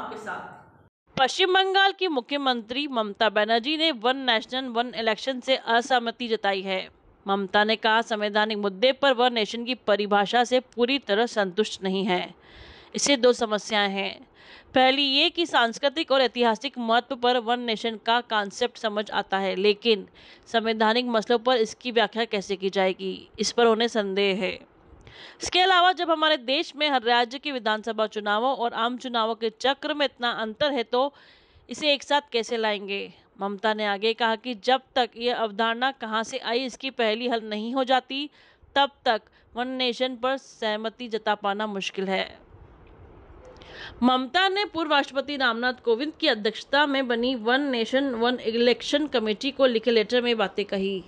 आपके साथ पश्चिम बंगाल की मुख्यमंत्री ममता बनर्जी ने वन नेशनल वन इलेक्शन से असहमति जताई है ममता ने कहा संवैधानिक मुद्दे पर वन नेशन की परिभाषा से पूरी तरह संतुष्ट नहीं है इससे दो समस्याएं हैं पहली ये कि सांस्कृतिक और ऐतिहासिक महत्व पर वन नेशन का कॉन्सेप्ट समझ आता है लेकिन संवैधानिक मसलों पर इसकी व्याख्या कैसे की जाएगी इस पर उन्हें संदेह है इसके अलावा जब हमारे देश में हर राज्य के विधानसभा चुनावों और आम चुनावों के चक्र में इतना अंतर है तो इसे एक साथ कैसे लाएंगे ममता ने आगे कहा कि जब तक ये अवधारणा कहाँ से आई इसकी पहली हल नहीं हो जाती तब तक वन नेशन पर सहमति जता पाना मुश्किल है ममता ने पूर्व राष्ट्रपति रामनाथ कोविंद की अध्यक्षता में बनी one nation one election committee को लिखे लेटर में बातें कही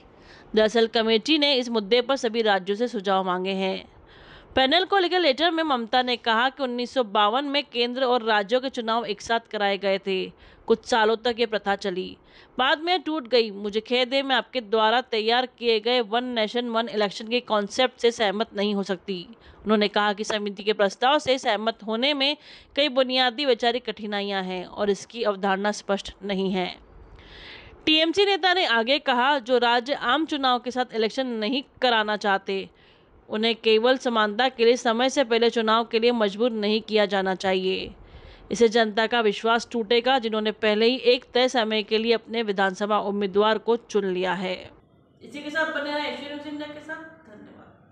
दरअसल कमेटी ने इस मुद्दे पर सभी राज्यों से सुझाव मांगे हैं पैनल को लिखे लेटर में ममता ने कहा कि उन्नीस में केंद्र और राज्यों के चुनाव एक साथ कराए गए थे कुछ सालों तक ये प्रथा चली बाद में टूट गई मुझे खेद है मैं आपके द्वारा तैयार किए गए वन नेशन वन इलेक्शन के कॉन्सेप्ट से सहमत नहीं हो सकती उन्होंने कहा कि समिति के प्रस्ताव से सहमत होने में कई बुनियादी वैचारिक कठिनाइयाँ हैं और इसकी अवधारणा स्पष्ट नहीं है टीएमसी नेता ने आगे कहा जो राज्य आम चुनाव के साथ इलेक्शन नहीं कराना चाहते उन्हें केवल समानता के लिए समय से पहले चुनाव के लिए मजबूर नहीं किया जाना चाहिए इसे जनता का विश्वास टूटेगा जिन्होंने पहले ही एक तय समय के लिए अपने विधानसभा उम्मीदवार को चुन लिया है इसी के साथ बने रहे के साथ धन्यवाद